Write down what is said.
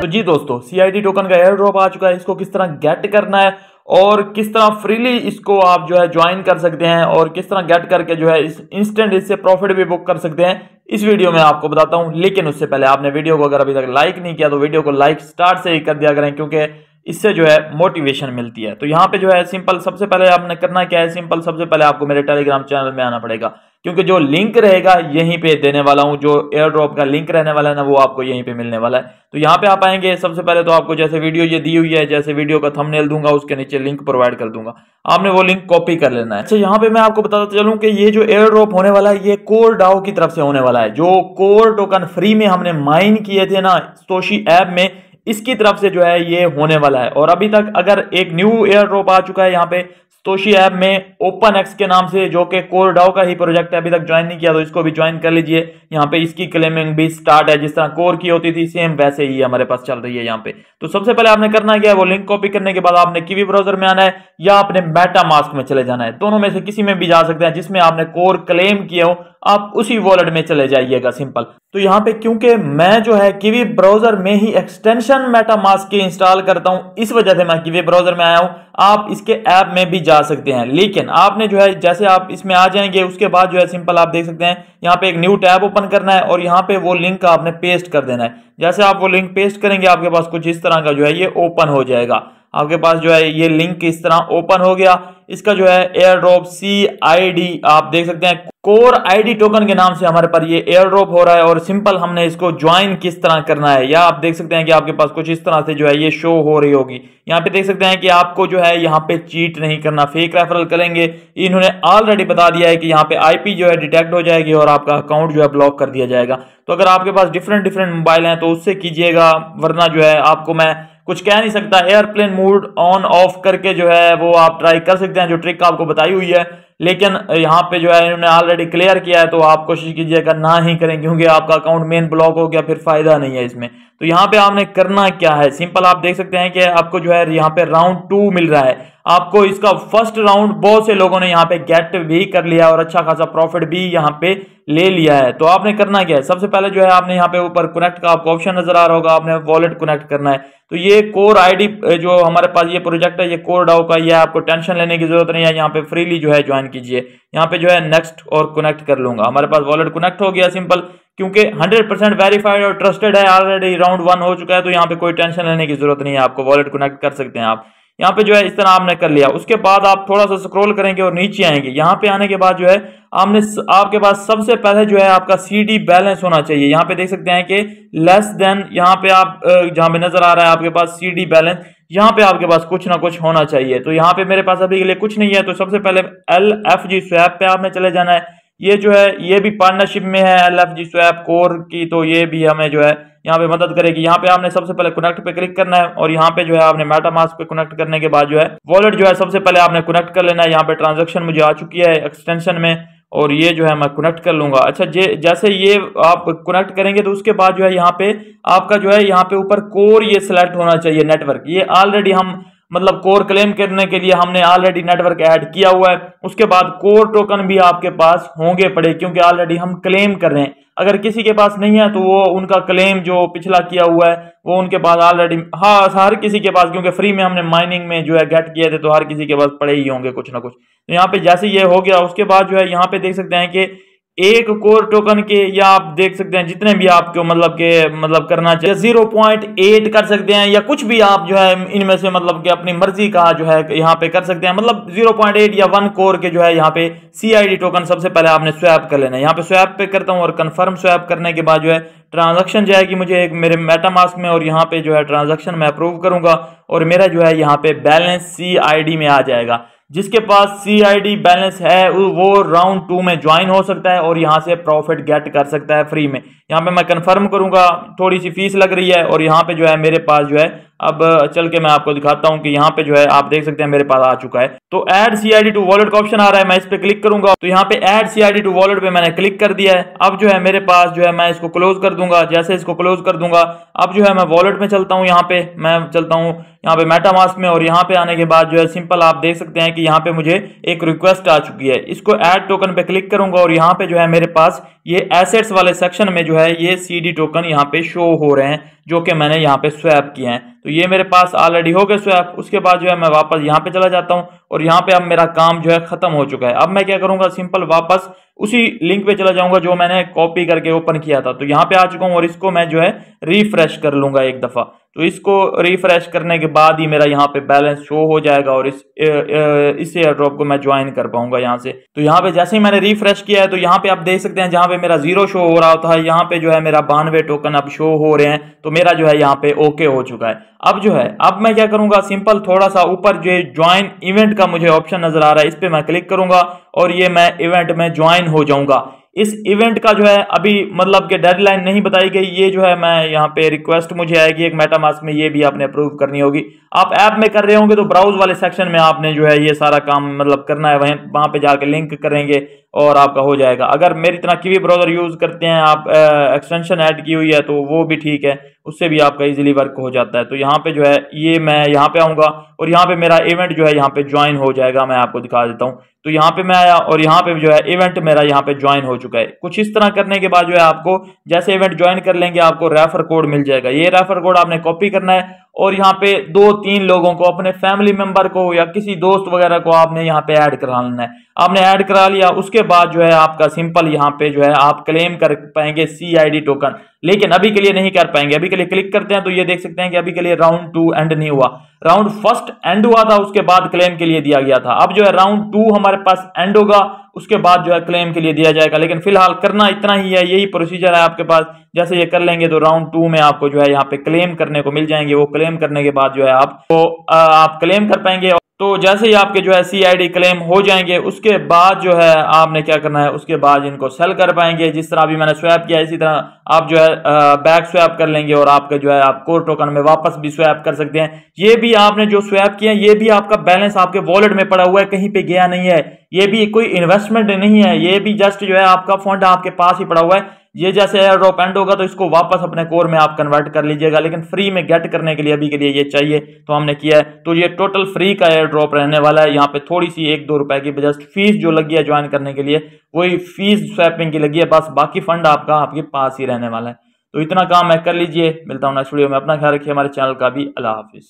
तो जी दोस्तों सीआईडी टोकन का एयर ड्रॉप आ चुका है इसको किस तरह गेट करना है और किस तरह फ्रीली इसको आप जो है ज्वाइन कर सकते हैं और किस तरह गेट करके जो है इस इंस्टेंट इससे प्रॉफिट भी बुक कर सकते हैं इस वीडियो में आपको बताता हूं लेकिन उससे पहले आपने वीडियो को अगर अभी तक लाइक नहीं किया तो वीडियो को लाइक स्टार्ट से ही कर दिया करें क्योंकि इससे जो है मोटिवेशन मिलती है तो यहाँ पे जो है सिंपल सबसे पहले आपने करना क्या है सिंपल सबसे पहले आपको मेरे टेलीग्राम चैनल में आना पड़ेगा क्योंकि जो लिंक रहेगा यहीं पे देने वाला हूँ जो एयर ड्रॉप का लिंक रहने वाला है ना वो आपको यहीं पे मिलने वाला है तो यहाँ पे आप आएंगे सबसे पहले तो आपको जैसे वीडियो ये दी हुई है जैसे वीडियो का थंबनेल दूंगा उसके नीचे लिंक प्रोवाइड कर दूंगा आपने वो लिंक कॉपी कर लेना है अच्छा यहाँ पे मैं आपको बताता चलूँ कि ये जो एयर ड्रॉप होने वाला है ये कोर डाओ की तरफ से होने वाला है जो कोर टोकन फ्री में हमने माइन किए थे ना सोशी ऐप में इसकी तरफ से जो है ये होने वाला है और अभी तक अगर एक न्यू एयर ड्रॉप आ चुका है यहाँ पे तोशी ऐप में ओपन एक्स के नाम से जो कि कोरडाओ का ही प्रोजेक्ट है अभी तक ज्वाइन नहीं किया तो इसको भी ज्वाइन कर लीजिए यहाँ पे इसकी क्लेमिंग भी स्टार्ट है जिस तरह कोर की होती थी सेम वैसे ही हमारे पास चल रही है यहाँ पे तो सबसे पहले आपने करना क्या है वो लिंक कॉपी करने के बाद आपने किवी ब्राउजर में आना है या आपने मेटा मास्क में चले जाना है दोनों में से किसी में भी जा सकते हैं जिसमें आपने कोर क्लेम किया हो आप उसी वॉलेट में चले जाइएगा सिंपल तो यहाँ पे क्योंकि मैं जो है किवी ब्राउजर में ही एक्सटेंशन मेटामास्क के इंस्टॉल करता हूँ इस वजह से मैं किवी ब्राउजर में आया हूँ आप इसके ऐप में भी जा सकते हैं लेकिन आपने जो है जैसे आप इसमें आ जाएंगे उसके बाद जो है सिंपल आप देख सकते हैं यहाँ पे एक न्यू टैब ओपन करना है और यहाँ पे वो लिंक आपने पेस्ट कर देना है जैसे आप वो लिंक पेस्ट करेंगे आपके पास कुछ इस तरह का जो है ये ओपन हो जाएगा आपके पास जो है ये लिंक इस तरह ओपन हो गया इसका जो है airdrop C I D आप देख सकते हैं कोर आईडी टोकन के नाम से हमारे पर ये एयर ड्रॉप हो रहा है और सिंपल हमने इसको ज्वाइन किस तरह करना है या आप देख सकते हैं कि आपके पास कुछ इस तरह से जो है ये शो हो रही होगी यहाँ पे देख सकते हैं कि आपको जो है यहाँ पे चीट नहीं करना फेक रेफरल करेंगे इन्होंने ऑलरेडी बता दिया है कि यहाँ पे आईपी जो है डिटेक्ट हो जाएगी और आपका अकाउंट जो है ब्लॉक कर दिया जाएगा तो अगर आपके पास डिफरेंट डिफरेंट मोबाइल हैं तो उससे कीजिएगा वरना जो है आपको मैं कुछ कह नहीं सकता एयरप्लेन मूड ऑन ऑफ करके जो है वो आप ट्राई कर सकते हैं जो ट्रिक आपको बताई हुई है लेकिन यहाँ पे जो है इन्होंने ऑलरेडी क्लियर किया है तो आप कोशिश कीजिएगा ना ही करें क्योंकि आपका अकाउंट मेन ब्लॉक हो गया फिर फ़ायदा नहीं है इसमें तो यहाँ पे आपने करना क्या है सिंपल आप देख सकते हैं कि आपको जो है यहाँ पे राउंड टू मिल रहा है आपको इसका फर्स्ट राउंड बहुत से लोगों ने यहाँ पे गेट भी कर लिया और अच्छा खासा प्रॉफिट भी यहाँ पे ले लिया है तो आपने करना क्या है सबसे पहले जो है आपने यहाँ पे ऊपर कनेक्ट का आपको ऑप्शन नजर आ रहा होगा आपने वॉलेट कनेक्ट करना है तो ये कोर आईडी जो हमारे पास ये प्रोजेक्ट है ये कोर डाउ का ये आपको टेंशन लेने की जरूरत नहीं है यहाँ पे फ्रीली जो है ज्वाइन कीजिए यहाँ पे जो है नेक्स्ट और कनेक्ट कर लूंगा हमारे पास वॉलेट कनेक्ट हो गया सिंपल क्योंकि 100 परसेंट वेरीफाइड और ट्रस्टेड है ऑलरेडी राउंड वन हो चुका है तो यहाँ पे कोई टेंशन लेने की जरूरत नहीं है आपको वॉलेट कनेक्ट कर सकते हैं आप यहाँ पे जो है इस तरह आपने कर लिया उसके बाद आप थोड़ा सा स्क्रॉल करेंगे और नीचे आएंगे यहाँ पे आने के बाद जो है आपने आपके पास सबसे पहले जो है आपका सीडी बैलेंस होना चाहिए यहाँ पे देख सकते हैं कि लेस देन यहाँ पे आप जहाँ पे नजर आ रहा है आपके पास सीडी बैलेंस यहाँ पे आपके पास कुछ ना कुछ होना चाहिए तो यहाँ पे मेरे पास अभी के लिए कुछ नहीं है तो सबसे पहले एल एफ जी स्वैप पे आपने चले जाना है ये जो है ये भी पार्टनरशिप में है L F G swap core की तो ये भी हमें जो है यहाँ पे मदद करेगी यहाँ पे आपने सबसे पहले कनेक्ट पे क्लिक करना है और यहाँ पे जो है आपने मेटामास्क पे कनेक्ट करने के बाद जो है वॉलेट जो है सबसे पहले आपने कनेक्ट कर लेना है यहाँ पे ट्रांजेक्शन मुझे आ चुकी है एक्सटेंशन में और ये जो है मैं कनेक्ट कर लूंगा अच्छा जे जैसे ये आप कनेक्ट करेंगे तो उसके बाद जो है यहाँ पे आपका जो है यहाँ पे ऊपर कोर ये सिलेक्ट होना चाहिए नेटवर्क ये ऑलरेडी हम मतलब कोर क्लेम करने के लिए हमने ऑलरेडी नेटवर्क ऐड किया हुआ है उसके बाद कोर टोकन भी आपके पास होंगे पड़े क्योंकि ऑलरेडी हम क्लेम कर रहे हैं अगर किसी के पास नहीं है तो वो उनका क्लेम जो पिछला किया हुआ है वो उनके पास ऑलरेडी हाँ हर किसी के पास क्योंकि फ्री में हमने माइनिंग में जो है गेट किए थे तो हर किसी के पास पड़े ही होंगे कुछ ना कुछ तो यहाँ पे जैसे ये हो गया उसके बाद जो है यहाँ पे देख सकते हैं कि एक कोर टोकन के या आप देख सकते हैं जितने भी आपको मतलब के मतलब करना चाहिए जीरो पॉइंट एट कर सकते हैं या कुछ भी आप जो है इनमें से मतलब के अपनी मर्जी का जो है यहाँ पे कर सकते हैं मतलब जीरो पॉइंट एट या वन कोर के जो है यहाँ पे सीआईडी टोकन सबसे पहले आपने स्वैप कर लेना है यहाँ पे स्वैप पे करता हूँ और कन्फर्म स्वैप करने के बाद जो है ट्रांजेक्शन जाएगी मुझे एक मेरे मेटामास्क में और यहाँ पे जो है ट्रांजेक्शन मैं अप्रूव करूंगा और मेरा जो है यहाँ पे बैलेंस सी में आ जाएगा जिसके पास डी बैलेंस है वो राउंड टू में ज्वाइन हो सकता है और यहाँ से प्रॉफिट गेट कर सकता है फ्री में यहाँ पे मैं कंफर्म करूंगा थोड़ी सी फीस लग रही है और यहाँ पे जो है मेरे पास जो है अब चल के मैं आपको दिखाता हूँ कि यहाँ पे जो है आप देख सकते हैं मेरे पास आ चुका है तो add C I D to wallet का ऑप्शन आ रहा है मैं इस पर क्लिक करूंगा तो यहाँ पे add C I D to wallet पे मैंने क्लिक कर दिया है अब जो है मेरे पास जो है मैं इसको क्लोज कर दूंगा जैसे इसको क्लोज कर दूंगा अब जो है मैं वॉलेट में चलता हूँ यहाँ पे मैं चलता हूँ यहाँ पे मेटामास में और यहाँ पे आने के बाद जो है सिंपल आप देख सकते हैं कि यहाँ पे मुझे एक रिक्वेस्ट आ चुकी है इसको एड टोकन पे क्लिक करूंगा और यहाँ पे जो है मेरे पास ये एसेट्स वाले सेक्शन में जो है ये डी टोकन यहाँ पे शो हो रहे हैं जो कि मैंने यहाँ पे स्वैप किए हैं तो ये मेरे पास ऑलरेडी हो गए स्वैप उसके बाद जो है मैं वापस यहाँ पे चला जाता हूँ और यहाँ पे अब मेरा काम जो है ख़त्म हो चुका है अब मैं क्या करूंगा सिंपल वापस उसी लिंक पे चला जाऊंगा जो मैंने कॉपी करके ओपन किया था तो यहाँ पे आ चुका हूँ और इसको मैं जो है रिफ्रेश कर लूंगा एक दफ़ा तो इसको रिफ़्रेश करने के बाद ही मेरा यहाँ पे बैलेंस शो हो जाएगा और इस इस एयर ड्रॉप को मैं ज्वाइन कर पाऊंगा यहाँ से तो यहाँ पे जैसे ही मैंने रिफ़्रेश किया है तो यहाँ पे आप देख सकते हैं जहाँ पे मेरा जीरो शो हो रहा था यहाँ पे जो है मेरा बानवे टोकन अब शो हो रहे हैं तो मेरा जो है यहाँ पे ओके हो चुका है अब जो है अब मैं क्या करूंगा सिंपल थोड़ा सा ऊपर जो है ज्वाइन इवेंट का मुझे ऑप्शन नजर आ रहा है इस पर मैं क्लिक करूंगा और ये मैं इवेंट में ज्वाइन हो जाऊंगा इस इवेंट का जो है अभी मतलब के डेडलाइन नहीं बताई गई ये जो है मैं यहाँ पे रिक्वेस्ट मुझे आएगी एक मेटामास में ये भी आपने अप्रूव करनी होगी आप ऐप में कर रहे होंगे तो ब्राउज वाले सेक्शन में आपने जो है ये सारा काम मतलब करना है वहीं वहाँ पे जाके लिंक करेंगे और आपका हो जाएगा अगर मेरी तरह किवी ब्राउज़र यूज़ करते हैं आप एक्सटेंशन ऐड की हुई है तो वो भी ठीक है उससे भी आपका इजीली वर्क हो जाता है तो यहाँ पे जो है ये मैं यहाँ पे आऊँगा और यहाँ पे मेरा इवेंट जो है यहाँ पे ज्वाइन हो जाएगा मैं आपको दिखा देता हूँ तो यहाँ पे मैं आया और यहाँ पे जो है इवेंट मेरा यहाँ पे ज्वाइन हो चुका है कुछ इस तरह करने के बाद जो है आपको जैसे इवेंट ज्वाइन कर लेंगे आपको रेफर कोड मिल जाएगा ये रेफर कोड आपने कॉपी करना है और यहाँ पे दो तीन लोगों को अपने फैमिली मेंबर को या किसी दोस्त वगैरह को आपने यहाँ पे ऐड करा लेना है आपने ऐड करा लिया उसके बाद जो है आपका सिंपल यहाँ पे जो है आप क्लेम कर पाएंगे सी टोकन लेकिन अभी के लिए नहीं कर पाएंगे अभी के लिए क्लिक करते हैं तो ये देख सकते हैं कि अभी के लिए राउंड टू एंड नहीं हुआ राउंड फर्स्ट एंड हुआ था उसके बाद क्लेम के लिए दिया गया था अब जो है राउंड टू हमारे पास एंड होगा उसके बाद जो है क्लेम के लिए दिया जाएगा लेकिन फिलहाल करना इतना ही है यही प्रोसीजर है आपके पास जैसे ये कर लेंगे तो राउंड टू में आपको जो है यहाँ पे क्लेम करने को मिल जाएंगे वो क्लेम करने के बाद जो है आप तो आप क्लेम कर पाएंगे तो जैसे ही आपके जो है सीआईडी क्लेम हो जाएंगे उसके बाद जो है आपने क्या करना है उसके बाद इनको सेल कर पाएंगे जिस तरह अभी मैंने स्वैप किया इसी तरह आप जो है बैक स्वैप कर लेंगे और आपके जो है आप कोर टोकन में वापस भी स्वैप कर सकते हैं ये भी आपने जो स्वैप किया ये भी आपका बैलेंस आपके वॉलेट में पड़ा हुआ है कहीं पर गया नहीं है ये भी कोई इन्वेस्टमेंट नहीं है ये भी जस्ट जो है आपका फंड आपके पास ही पड़ा हुआ है ये जैसे ड्रॉप एंड होगा तो इसको वापस अपने कोर में आप कन्वर्ट कर लीजिएगा लेकिन फ्री में गेट करने के लिए अभी के लिए ये चाहिए तो हमने किया है तो ये टोटल फ्री का एयर ड्रॉप रहने वाला है यहाँ पे थोड़ी सी एक दो रुपए की बजाय फीस जो लगी है ज्वाइन करने के लिए वही फीस स्वैपिंग की लगी है बस बाकी फंड आपका आपके पास ही रहने वाला है तो इतना काम है कर लीजिए मिलता हूँ नेक्स्ट वीडियो में अपना ख्याल रखिए हमारे चैनल का भी अला हाफिज़